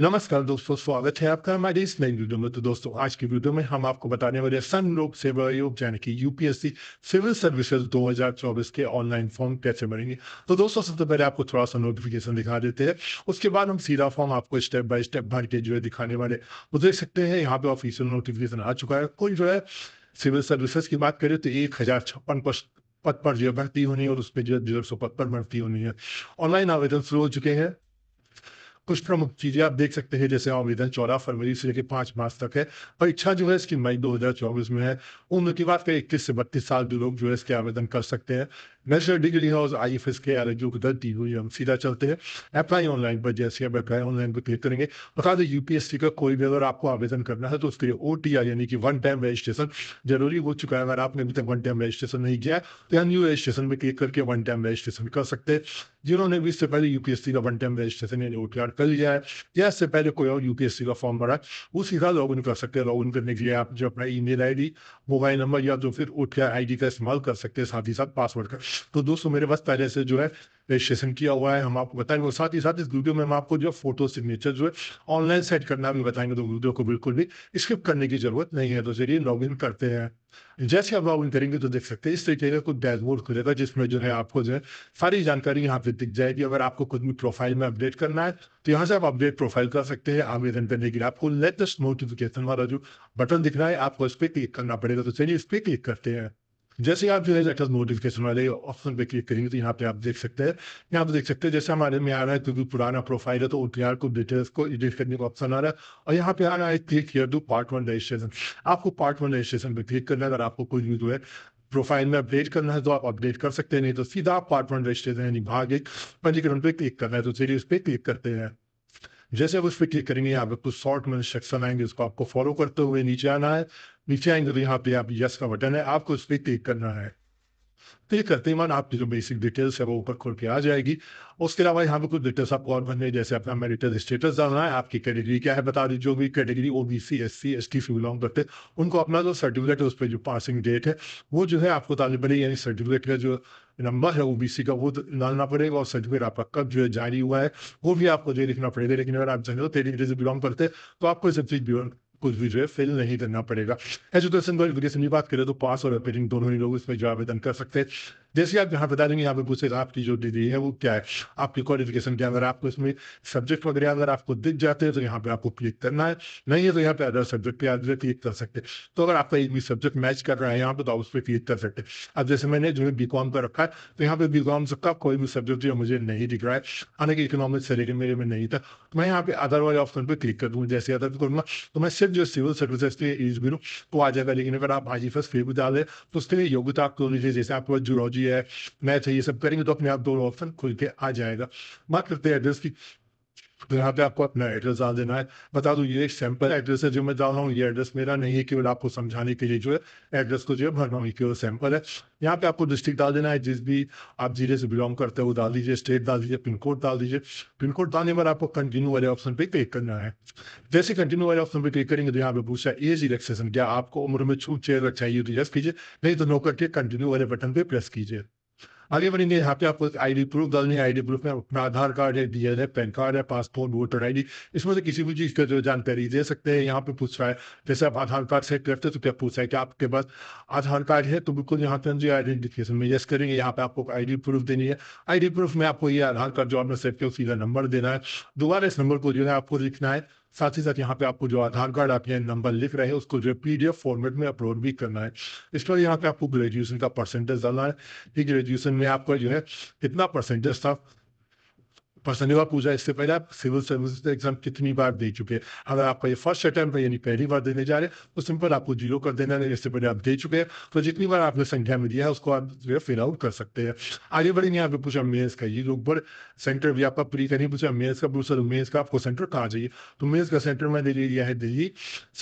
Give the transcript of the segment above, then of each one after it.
नमस्कार दोस्तों स्वागत है आपका हमारे इस नई वीडियो में तो दोस्तों आज की वीडियो में हम आपको बताने वाले सन लोक सेवा आयोग यानी कि यूपीएससी सिविल सर्विसेज 2024 के ऑनलाइन फॉर्म कैसे भरेंगे तो दोस्तों सबसे पहले आपको थोड़ा सा नोटिफिकेशन दिखा देते हैं उसके बाद हम सीधा फॉर्म आपको स्टेप बाय स्टेप भर के जो है दिखाने वाले वो देख सकते हैं यहाँ पे ऑफिशियल नोटिफिकेशन आ चुका है कोई जो है सिविल सर्विसेज की बात करें तो एक हजार छप्पन पद पर जो भर्ती होनी है और उसमें जो है डेढ़ सौ पद पर भर्ती होनी है ऑनलाइन आवेदन शुरू हो चुके हैं कुछ प्रमुख चीजें आप देख सकते हैं जैसे आवेदन चौदह फरवरी से लेकर पांच मार्च तक है परीक्षा जो है इसकी मई दो में है उम्र की बात करें इक्कीस से बत्तीस साल के लोग जो है इसके आवेदन कर सकते हैं national degree house I F S के आर जो उधर दी हुई हम सीधा चलते हैं अप्लाई ऑनलाइन पर जैसे अब अप्लाई ऑनलाइन पर क्लिक करेंगे बता दें यूपीएससी का कोई भी अगर आपको आवेदन करना है तो उसके लिए ओ टी आई यानी कि वन टाइम रजिस्ट्रेशन जरूरी हो चुका है अगर आपने अभी तक वन टाइम रजिस्ट्रेशन नहीं किया है तो यहाँ न्यू रजिस्ट्रेशन में क्लिक करके वन टाइम रजिस्ट्रेशन कर सकते हैं जिन्होंने भी इससे पहले यूपीएससी का वन टाइम रजिस्ट्रेशन यानी ओ कर लिया है या इससे पहले कोई और यूपीएससी का फॉर्म भरा वो सीधा लॉग इन कर सकते हैं लॉग इन करने के लिए आप जो अपना ई मेल मोबाइल नंबर या जो तो फिर ओ टी का इस्तेमाल कर सकते हैं साथ ही साथ पासवर्ड का तो दोस्तों मेरे पास पहले से जो है रजिस्ट्रेशन किया हुआ है हम आपको बताएंगे और साथ ही साथ इस वीडियो में हम आपको जो फोटो सिग्नेचर जो है ऑनलाइन सेट करना भी बताएंगे तो वीडियो को बिल्कुल भी स्किप करने की जरूरत नहीं है तो चलिए लॉग इन करते हैं जैसे आप लॉग इन करेंगे तो देख सकते हैं इस तरीके का कुछ डैशबोर्ड खुलेगा जिसमें जो है आपको जो है सारी जानकारी यहाँ पे दिख जाएगी अगर आपको खुद भी प्रोफाइल में अपडेट करना है तो यहाँ से आप अपडेट प्रोफाइल कर सकते हैं आवेदन करने के लिए आपको लेटेस्ट नोटिफिकेशन वाला जो बटन दिख रहा है आपको इस पर क्लिक करना पड़ेगा तो चलिए इस पर क्लिक करते हैं जैसे आप जो है लेटर नोटिफिकेशन वाले ऑप्शन पे क्लिक करेंगे तो यहाँ पे आप देख सकते हैं यहाँ पे देख सकते हैं जैसे हमारे में आ रहा है क्योंकि पुराना प्रोफाइल है तो ओ को डिटेल्स को एडिट करने का ऑप्शन आ रहा है और यहाँ पे आ रहा है click here to part one registration आपको पार्ट वन रजिस्ट्रेशन पे क्लिक करना है अगर आपको कोई भी जो है प्रोफाइल में अपडेट करना है तो आप अपडेट कर सकते हैं नहीं तो सीधा आप पार्ट वन रजिस्ट्रेशन यानी भाग एक पंजीकरण पे क्लिक करना है तो चलिए उस पर क्लिक करते हैं जैसे आप उस पर क्लिक करेंगे यहाँ पे कुछ शॉर्ट में सेक्शन आएंगे उसको आपको फॉलो करते हुए नीचे आना है नीचे आएंगे तो यहाँ पे आप यस का बटन है आपको इस पर क्लिक करना है क्लिक करते ही मान आपकी जो बेसिक डिटेल्स है वो ऊपर खोल के आ जाएगी उसके अलावा यहाँ पे कुछ डिटेल्स आपको और भरने जैसे अपना मेरिटल स्टेटस डालना है आपकी कैटेगरी क्या है बता दी जो भी category O B C S C S T से बिलोंग करते हैं उनको अपना जो सर्टिफिकेट है उस पर जो पासिंग डेट है वो जो है आपको डालनी पड़ेगी यानी सर्टिफिकेट का जो नंबर है ओ बी सी का वो डालना पड़ेगा और सर्टिफिकेट आपका कब जो है जारी हुआ है वो भी आपको जो लिखना पड़ेगा लेकिन अगर आप जनरल कैटेगरी से बिलोंग करते तो आपको सब चीज़ कुछ भी जो है फेल नहीं करना पड़ेगा एजुकेशन को एजुकेशन की बात करें तो पास और अपीयरिंग दोनों ही लोग इसमें जो आवेदन कर सकते हैं जैसे आप यहाँ बता देंगे यहाँ पे पूछे आपकी जो डिग्री है वो क्या है आपकी क्वालिफिकेशन क्या अगर आपको इसमें सब्जेक्ट वगैरह अगर आपको दिख जाते हैं तो यहाँ पे आपको क्लिक करना है नहीं है तो यहाँ पे अदर सब्जेक्ट पे अदर क्लिक कर सकते तो अगर आपका एक भी सब्जेक्ट मैच कर रहा है यहाँ पे तो आप उस पर क्लिक कर सकते अब जैसे मैंने जो है बी कॉम पर रखा है तो यहाँ पे बी कॉम का कोई भी सब्जेक्ट जो मुझे नहीं दिख रहा है हालांकि इकोनॉमिक्स रिलेटेड मेरे में नहीं था तो मैं यहाँ पे अदर वाले ऑप्शन पर क्लिक कर दूंगा जैसे अदर पे करूँगा तो मैं सिर्फ जो सिविल सर्विसेज के एज भी तो आ जाएगा लेकिन अगर आप आई फर्स्ट फिर भी डाले तो उसके लिए योग्यता आप तो जैसे आपके पास जूलॉजी है मैच ये सब करेंगे तो अपने आप दोनों ऑप्शन खुल के आ जाएगा मात्र तय एड्रेस की फिर यहाँ पे आपको अपना एड्रेस डाल देना है बता दू ये सैंपल एड्रेस है जो मैं डाल रहा हूँ ये एड्रेस मेरा नहीं है केवल आपको समझाने के लिए जो है एड्रेस को जो है भरना हूँ केवल सैंपल है यहाँ पे आपको डिस्ट्रिक्ट डाल देना है जिस भी आप जिले से बिलोंग करते हो डाल दीजिए स्टेट डाल दीजिए पिन कोड डाल दीजिए पिन कोड डालने पर आपको कंटिन्यू वाले ऑप्शन पे क्लिक करना है जैसे कंटिन्यू वाले ऑप्शन पे क्लिक करेंगे तो यहाँ पे पूछा एज रिलेक्सेशन क्या आपको उम्र में छूट चेयर चाहिए तो यस कीजिए नहीं तो नो करके कंटिन्यू वाले बटन पे प्रेस कीजिए आगे बढ़ेंगे यहाँ पे आपको आई डी प्रूफ डालनी है डी प्रूफ में अपना आधार कार्ड है एन है पैन कार्ड है पासपोर्ट वोटर आई डी इसमें से किसी भी चीज़ का जो जानकारी दे सकते हैं यहाँ पे पूछ रहा है जैसे आप आधार कार्ड सेट करते तो क्या पूछ रहा है कि आपके पास आधार कार्ड है तो बिल्कुल यहाँ पे जो आइडेंटिफिकेशन में यस करेंगे यहाँ पे आपको आई डी प्रूफ देनी है आई डी प्रूफ में आपको ये आधार कार्ड जो आपने सेट किया उसी का नंबर देना है दोबारा इस नंबर को जो है आपको लिखना है साथ ही साथ यहाँ पे आपको जो आधार कार्ड आप ये नंबर लिख रहे हैं उसको जो पीडीएफ फॉर्मेट में अपलोड भी करना है इस पर यहाँ पे आपको ग्रेजुएशन का परसेंटेज डालना है कि ग्रेजुएशन में आपका जो है कितना परसेंटेज था हुआ पूजा इससे पहले आप सिविल सर्विस एग्जाम कितनी बार दे चुके हैं अगर आपका ये फर्स्ट अटैम्प्ट है यानी पहली बार देने जा रहे हैं तो सिंपल आपको जीरो कर देना है इससे पहले आप दे चुके हैं तो जितनी बार आपने संख्या में दिया है उसको आप जो है फिल आउट कर सकते हैं आगे बढ़ेंगे यहाँ पे पूछा मेज का ये लोग बड़े सेंटर भी आपका प्री कहीं पूछा मेज का पूछा मेज का आपको सेंटर कहाँ चाहिए तो मेज का सेंटर मैंने ले लिया है दिल्ली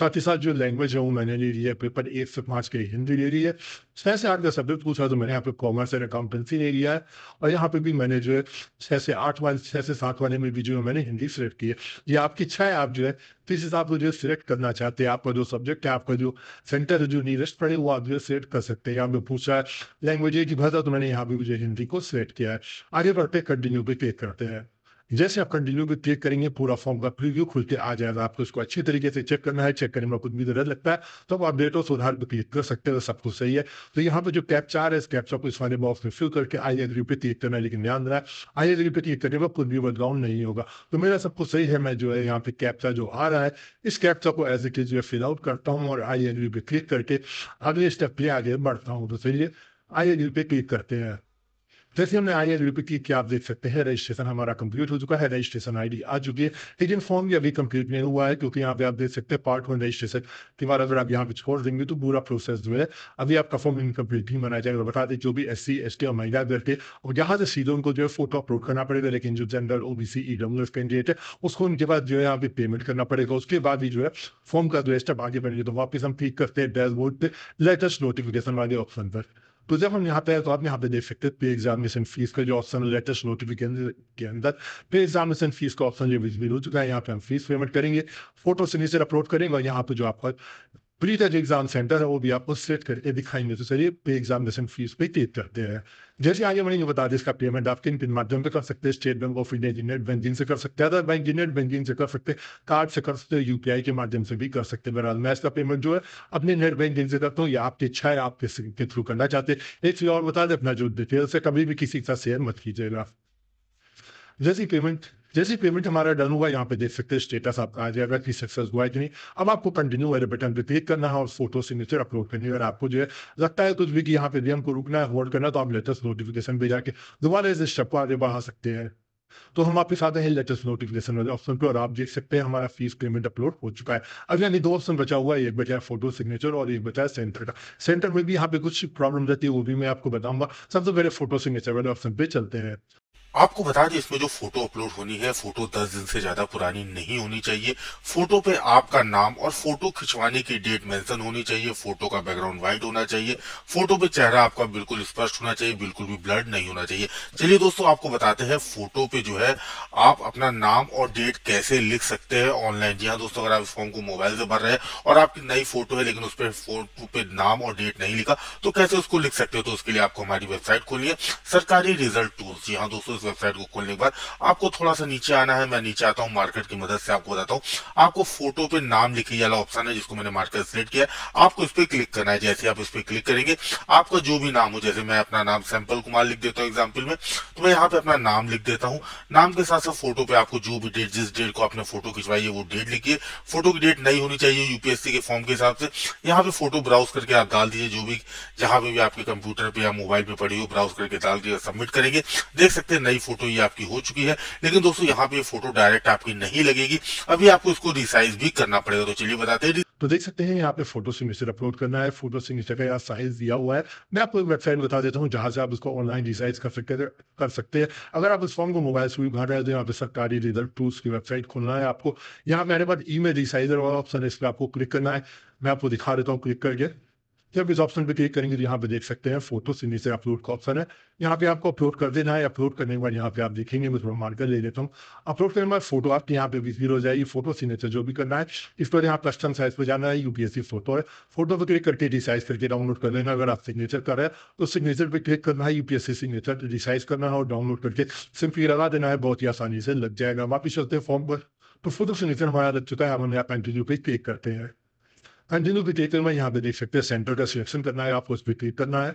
साथ ही साथ जो लैंग्वेज है वो मैंने ले लिया है पेपर एक से पाँच के हिंदी ले ली है छह से आठ का सब्जेक्ट पूछा तो मैंने यहाँ पे कॉमर्स एंड अकाउंटेंसी ले लिया है और यहाँ पे भी मैंने जो है छह से आठ वाले छह से सात वाले में भी जो है मैंने हिंदी सिलेक्ट की है ये आपकी इच्छा है आप जो है तो इस हिसाब से जो है सिलेक्ट करना चाहते हैं आपका जो सब्जेक्ट है आपका जो सेंटर है जो नियरेस्ट पड़े वो आप जो है सिलेक्ट कर सकते हैं यहाँ पे पूछा है लैंग्वेज की भाषा तो मैंने यहाँ पे मुझे हिंदी को सिलेक्ट किया है आगे बढ़ते कंटिन्यू पे पे करते हैं जैसे आप कंटिन्यू को क्लिक करेंगे पूरा फॉर्म का प्रीव्यू खुल के आ जाएगा आपको इसको अच्छी तरीके से चेक करना है चेक करने में कुछ भी गलत लगता है तो आप अपडेट और सुधार पर क्लिक कर सकते हैं तो सब कुछ सही है तो यहाँ पर जो कैप्चार है इस कैप्चा को इस वाले बॉक्स में फिल करके आई एग्री पे क्लिक करना है लेकिन ध्यान रहा है आई एग्री पे क्लिक करने पर कुछ भी बदलाव नहीं होगा तो मेरा सब कुछ सही है मैं जो है यहाँ पे कैप्चा जो आ रहा है इस कैप्चा को एज इट इज जो फिल आउट करता हूँ और आई एग्री पे क्लिक करके अगले स्टेप पे आगे बढ़ता हूँ तो सही आई आई एग्री पे क्लिक करते हैं जैसे हमने आई रिपीट की क्या आप देख सकते हैं रजिस्ट्रेशन हमारा कंप्लीट हो चुका है रजिस्ट्रेशन आईडी आ चुकी है लेकिन फॉर्म भी अभी कंप्लीट नहीं हुआ है क्योंकि यहाँ पे आप देख सकते हैं पार्ट वन रजिस्ट्रेशन के बाद अगर आप यहाँ पे छोड़ देंगे तो पूरा प्रोसेस जो है अभी आपका फॉर्म इनकम्प्लीट नहीं बनाया जाएगा बता दें जो भी एस सी एस टी और महिला दर और यहाँ से सीधे उनको जो है फोटो अपलोड करना पड़ेगा लेकिन जो general O B C E W F candidate है उसको उनके बाद जो है यहाँ पे पेमेंट करना पड़ेगा उसके बाद भी जो है फॉर्म का जो है स्टेप आगे बढ़ेगा तो वापस हम ठीक करते हैं डैशबोर्ड पे लेटेस्ट नोटिफिकेशन वाले ऑप्शन पर तो जब हम यहाँ पे तो आप यहाँ पे देख सकते हैं पे एग्जामिनेशन फीस का जो ऑप्शन लेटेस्ट नोटिफिकेशन के अंदर पे एग्जामिनेशन फीस का ऑप्शन जो विजिबल हो चुका है यहाँ पे हम फीस पेमेंट करेंगे फोटो सिग्नेचर अपलोड करेंगे और यहाँ पे जो आपका प्री टच एग्जाम सेंटर है वो भी आपको सेट करके दिखाएंगे तो सर ये पे एग्जामिनेशन फीस पे तेज करते हैं जैसे आगे मैंने बता दें इसका पेमेंट आप किन किन माध्यम से कर सकते हैं State Bank of India internet banking से कर सकते हैं अदर बैंक इंटरनेट बैंकिंग से कर सकते हैं कार्ड से कर सकते हैं यूपीआई के माध्यम से भी कर सकते हैं बहरहाल मैं इसका पेमेंट जो है अपने नेट बैंकिंग से करता हूँ या आपकी इच्छा है आप के थ्रू करना चाहते हैं एक चीज और बता दें अपना जो डिटेल्स है कभी भी किसी के साथ शेयर मत कीजिएगा जैसी पेमेंट जैसे पेमेंट हमारा डन हुआ यहाँ पे देख सकते हैं स्टेटस आपका आ जाएगा कि सक्सेस हुआ है कि नहीं अब आपको कंटिन्यू वाले बटन पे क्लिक करना है और फोटो सिग्नेचर अपलोड करनी है अगर आपको जो है लगता है कुछ भी कि यहाँ पे भी को रुकना है होल्ड करना तो आप लेटेस्ट नोटिफिकेशन पे जाके दोबारा इस स्टेप को आगे बढ़ा सकते हैं तो हम आपके साथ हैं लेटेस्ट नोटिफिकेशन वाले ऑप्शन पे और आप देख सकते हैं हमारा फीस पेमेंट अपलोड हो चुका है अब यानी दो ऑप्शन बचा हुआ है एक बचा है फोटो सिग्नेचर और एक बचा है सेंटर का सेंटर में भी यहाँ पे कुछ प्रॉब्लम रहती है वो भी मैं आपको बताऊंगा सबसे पहले फोटो सिग्नेचर वाले ऑप्शन पे चलते हैं आपको बता दें इसमें जो फोटो अपलोड होनी है फोटो 10 दिन से ज्यादा पुरानी नहीं होनी चाहिए फोटो पे आपका नाम और फोटो खिंचवाने की डेट मेंशन होनी चाहिए फोटो का बैकग्राउंड व्हाइट होना चाहिए फोटो पे चेहरा आपका बिल्कुल स्पष्ट होना चाहिए बिल्कुल भी ब्लड नहीं होना चाहिए चलिए दोस्तों आपको बताते हैं फोटो पे जो है आप अपना नाम और डेट कैसे लिख सकते हैं ऑनलाइन जी हाँ दोस्तों अगर आप फॉर्म को मोबाइल से भर रहे हैं और आपकी नई फोटो है लेकिन उस पर फोटो पे नाम और डेट नहीं लिखा तो कैसे उसको लिख सकते हो तो उसके लिए आपको हमारी वेबसाइट खोलिए सरकारी रिजल्ट टूर्स जी हाँ दोस्तों इस वेबसाइट को खोलने के बाद आपको थोड़ा सा नीचे आना है मैं नीचे आता हूँ मार्केट की मदद से आपको बताता हूँ आपको फोटो पे नाम लिखे वाला ऑप्शन है जिसको मैंने मार्केट सिलेक्ट किया आपको इस पर क्लिक करना है जैसे आप इस पर क्लिक करेंगे आपका जो भी नाम हो जैसे मैं अपना नाम सैंपल कुमार लिख देता हूँ एग्जाम्पल में तो मैं यहाँ पे अपना नाम लिख देता हूँ नाम के साथ साथ फोटो पे आपको जो भी डेट जिस डेट को आपने फोटो खिंचवाई है वो डेट लिखिए फोटो की डेट नहीं होनी चाहिए यूपीएससी के फॉर्म के हिसाब से यहाँ पे फोटो ब्राउज करके आप डाल दीजिए जो भी जहां पे भी आपके कंप्यूटर पे या मोबाइल पे पड़ी हो ब्राउज करके डाल दीजिए सबमिट करेंगे देख सकते हैं सारी फोटो ये आपकी हो चुकी है लेकिन दोस्तों यहाँ पे फोटो डायरेक्ट आपकी नहीं लगेगी अभी आपको इसको रिसाइज भी करना पड़ेगा तो चलिए बताते हैं तो देख सकते हैं यहाँ पे फोटो सिग्नेचर अपलोड करना है फोटो सिग्नेचर का यहाँ साइज दिया हुआ है मैं आपको एक वेबसाइट बता देता हूँ जहां से आप इसको ऑनलाइन रिसाइज कर सकते कर सकते हैं अगर आप इस फॉर्म को मोबाइल से भी भर रहे हैं तो यहाँ पे सरकारी रिजर्व टूल्स की वेबसाइट खोलना है आपको यहाँ मेरे पास ई मेल रिसाइजर वाला ऑप्शन है इस पर आपको क्लिक करना है मैं आपको दिखा देता हूँ क्लिक करके जब इस ऑप्शन पे क्लिक करेंगे तो यहाँ पे देख सकते हैं फोटो से नीचे अपलोड का ऑप्शन है यहाँ पे आपको अपलोड कर देना है अपलोड करने के बाद यहाँ पे आप देखेंगे मैं थोड़ा मार्कर ले लेता हूँ अपलोड करने के बाद फोटो आपके यहाँ पे विजिल हो जाएगी फोटो सिग्नेचर जो भी करना है इस पर यहाँ कस्टम साइज पर जाना है यूपीएससी फोटो है फोटो पर क्लिक करके रिसाइज करके डाउनलोड कर लेना अगर आप सिग्नेचर कर रहे हैं तो सिग्नेचर पर क्लिक करना है यूपीएससी सिग्नेचर रिसाइज करना है और डाउनलोड करके सिम्पली लगा देना है बहुत ही आसानी से लग जाएगा वापिस चलते हैं फॉर्म पर तो फोटो सिग्नेचर हमारा लग चुका है हम यहाँ पेंटिन्यू पे क्लिक करते हैं जिन्हों भी देखते हैं यहाँ पे देख सकते हैं सेंटर का सिलेक्शन करना है आप हॉस्पिटल करना है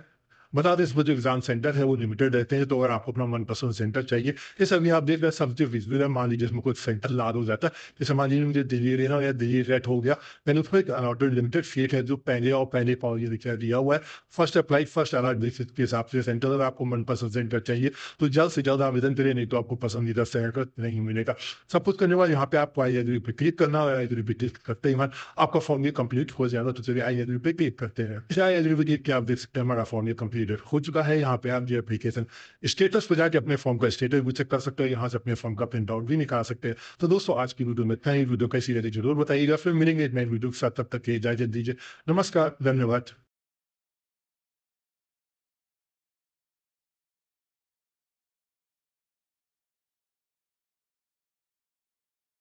बता दें इसमें जो एग्जाम सेंटर है वो लिमिटेड रहते हैं तो अगर आपको अपना मनपसंद सेंटर चाहिए जैसे अभी आप देख रहे हैं सब जो विजुअल है मान लीजिए इसमें कुछ सेंटर लाद हो जाता है जैसे मान लीजिए मुझे दिल्ली लेना या दिल्ली रेट हो गया मैंने उसमें एक अलॉटेड लिमिटेड सीट है जो पहले और पहले पावर दिखा दिया हुआ है first apply first allot basis के हिसाब से सेंटर अगर आपको मनपसंद सेंटर चाहिए तो जल्द से जल्द आवेदन करिए नहीं तो आपको पसंदीदा सेंटर नहीं मिलेगा सब कुछ करने के बाद यहाँ पे आपको आई एग्री पे क्लिक करना और आई एग्री पे क्लिक करते ही आपका फॉर्म ये कंप्लीट हो जाएगा तो चलिए आई एग्री पे क्लिक करते हैं आई एग्री पे क्लिक किया आप देख सकते हैं हमारा फॉर्म ये कंप्लीट भी हो चुका है यहाँ पे आप जो एप्लीकेशन स्टेटस पे जाके अपने फॉर्म का स्टेटस भी चेक कर सकते हैं यहाँ से अपने फॉर्म का प्रिंट आउट भी निकाल सकते हैं तो दोस्तों आज की वीडियो में इतना ही वीडियो कैसी रहती जरूर बताइएगा फिर मिलेंगे नई वीडियो के साथ तब तक के इजाजत दीजिए नमस्कार धन्यवाद